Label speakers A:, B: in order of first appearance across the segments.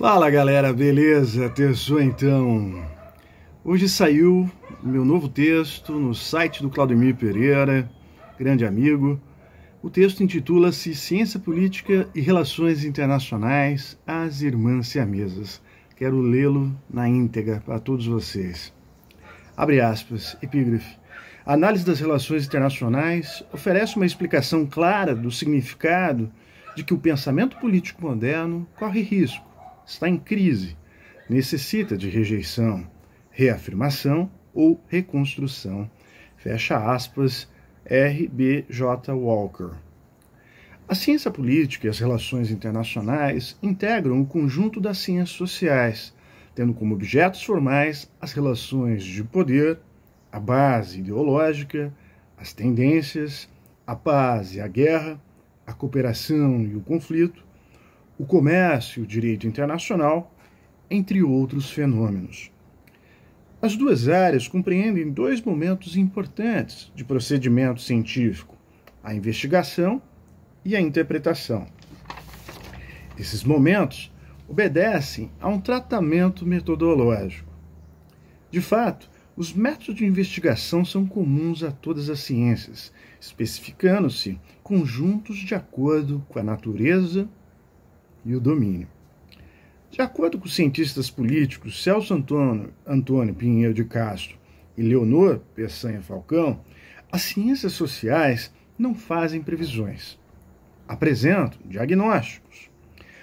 A: Fala galera, beleza? Terçou então. Hoje saiu meu novo texto no site do Claudemir Pereira, grande amigo. O texto intitula-se Ciência Política e Relações Internacionais As Irmãs Siamesas. Quero lê-lo na íntegra para todos vocês. Abre aspas, epígrafe. A análise das relações internacionais oferece uma explicação clara do significado de que o pensamento político moderno corre risco está em crise, necessita de rejeição, reafirmação ou reconstrução. Fecha aspas, R.B.J. Walker. A ciência política e as relações internacionais integram o conjunto das ciências sociais, tendo como objetos formais as relações de poder, a base ideológica, as tendências, a paz e a guerra, a cooperação e o conflito, o comércio e o direito internacional, entre outros fenômenos. As duas áreas compreendem dois momentos importantes de procedimento científico: a investigação e a interpretação. Esses momentos obedecem a um tratamento metodológico. De fato, os métodos de investigação são comuns a todas as ciências, especificando-se conjuntos de acordo com a natureza e o domínio. De acordo com os cientistas políticos Celso Antônio, Antônio Pinheiro de Castro e Leonor Peçanha Falcão, as ciências sociais não fazem previsões, apresentam diagnósticos.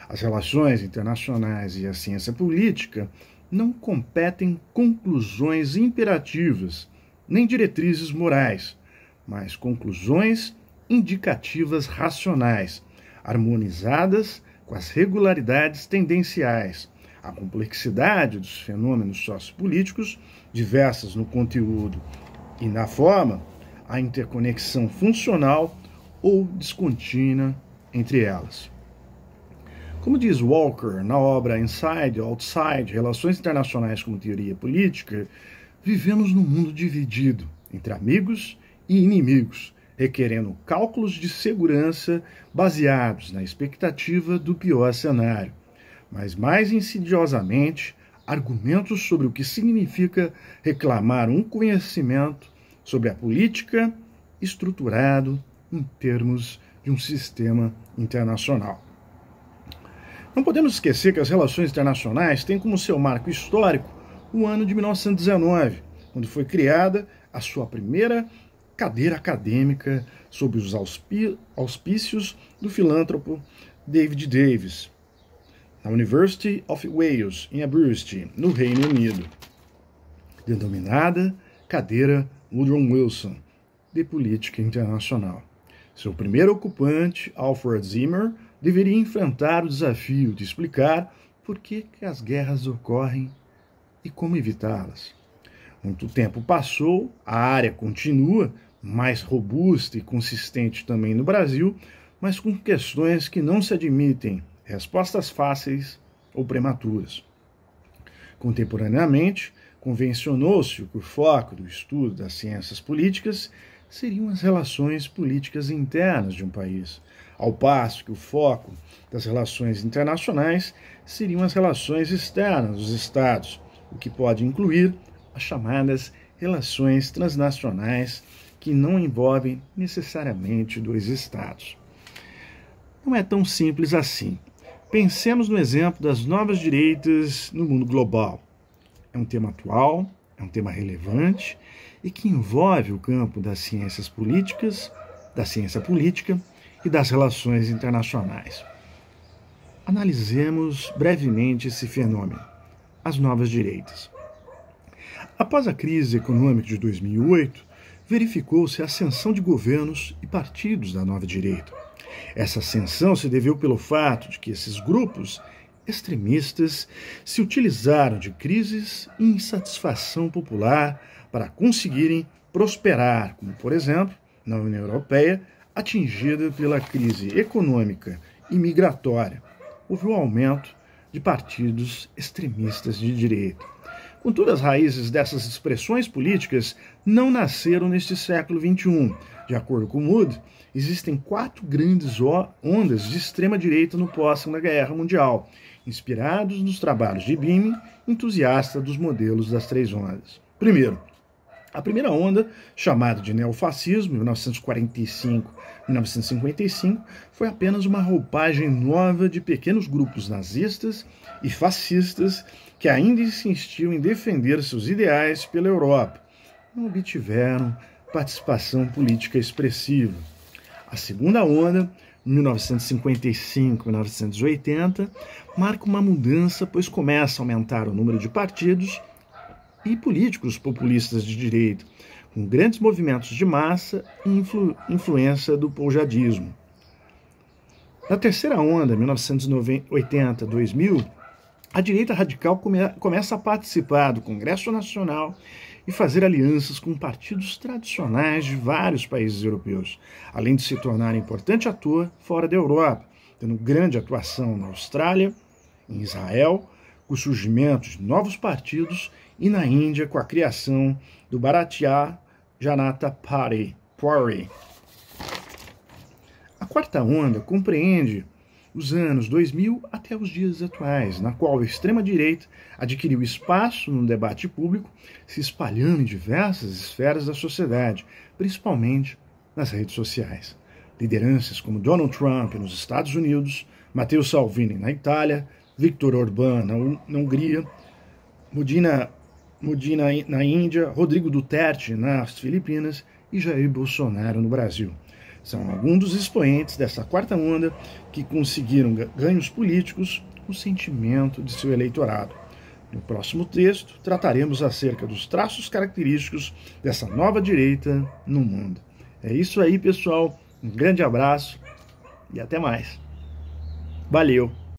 A: As relações internacionais e a ciência política não competem conclusões imperativas, nem diretrizes morais, mas conclusões indicativas racionais, harmonizadas com as regularidades tendenciais, a complexidade dos fenômenos sociopolíticos, diversas no conteúdo e na forma, a interconexão funcional ou descontínua entre elas. Como diz Walker na obra Inside, Outside, Relações Internacionais como Teoria Política, vivemos num mundo dividido entre amigos e inimigos, requerendo cálculos de segurança baseados na expectativa do pior cenário, mas mais insidiosamente, argumentos sobre o que significa reclamar um conhecimento sobre a política estruturado em termos de um sistema internacional. Não podemos esquecer que as relações internacionais têm como seu marco histórico o ano de 1919, quando foi criada a sua primeira cadeira acadêmica sob os auspícios do filântropo David Davis, na University of Wales, em Aberystwyth, no Reino Unido, denominada cadeira Woodrow Wilson, de política internacional. Seu primeiro ocupante, Alfred Zimmer, deveria enfrentar o desafio de explicar por que, que as guerras ocorrem e como evitá-las. Muito tempo passou, a área continua mais robusta e consistente também no Brasil, mas com questões que não se admitem respostas fáceis ou prematuras. Contemporaneamente, convencionou-se que o foco do estudo das ciências políticas seriam as relações políticas internas de um país, ao passo que o foco das relações internacionais seriam as relações externas dos Estados, o que pode incluir as chamadas relações transnacionais que não envolvem necessariamente dois estados. Não é tão simples assim. Pensemos no exemplo das novas direitas no mundo global. É um tema atual, é um tema relevante e que envolve o campo das ciências políticas, da ciência política e das relações internacionais. Analisemos brevemente esse fenômeno, as novas direitas. Após a crise econômica de 2008, verificou-se a ascensão de governos e partidos da nova direita. Essa ascensão se deveu pelo fato de que esses grupos extremistas se utilizaram de crises e insatisfação popular para conseguirem prosperar, como por exemplo na União Europeia, atingida pela crise econômica e migratória. Houve um aumento de partidos extremistas de direita. Contudo, as raízes dessas expressões políticas não nasceram neste século XXI. De acordo com Mood, existem quatro grandes ondas de extrema-direita no pós-Segunda Guerra Mundial, inspirados nos trabalhos de Bim, entusiasta dos modelos das três ondas. Primeiro, a primeira onda, chamada de neofascismo, 1945-1955, foi apenas uma roupagem nova de pequenos grupos nazistas e fascistas que ainda insistiam em defender seus ideais pela Europa. Não obtiveram participação política expressiva. A segunda onda, 1955-1980, marca uma mudança, pois começa a aumentar o número de partidos e políticos populistas de direita, com grandes movimentos de massa e influ influência do poujadismo. Na terceira onda, 1980-2000, a direita radical come começa a participar do Congresso Nacional e fazer alianças com partidos tradicionais de vários países europeus, além de se tornar importante ator fora da Europa, tendo grande atuação na Austrália, em Israel com o surgimento de novos partidos e na Índia com a criação do Bharatiya Janata Party. Party. A quarta onda compreende os anos 2000 até os dias atuais, na qual a extrema-direita adquiriu espaço no debate público, se espalhando em diversas esferas da sociedade, principalmente nas redes sociais. Lideranças como Donald Trump nos Estados Unidos, Matteo Salvini na Itália, Viktor Orbán na Hungria, Mudina, na Índia, Rodrigo Duterte nas Filipinas e Jair Bolsonaro no Brasil. São alguns dos expoentes dessa quarta onda que conseguiram ganhos políticos com sentimento de seu eleitorado. No próximo texto, trataremos acerca dos traços característicos dessa nova direita no mundo. É isso aí, pessoal. Um grande abraço e até mais. Valeu!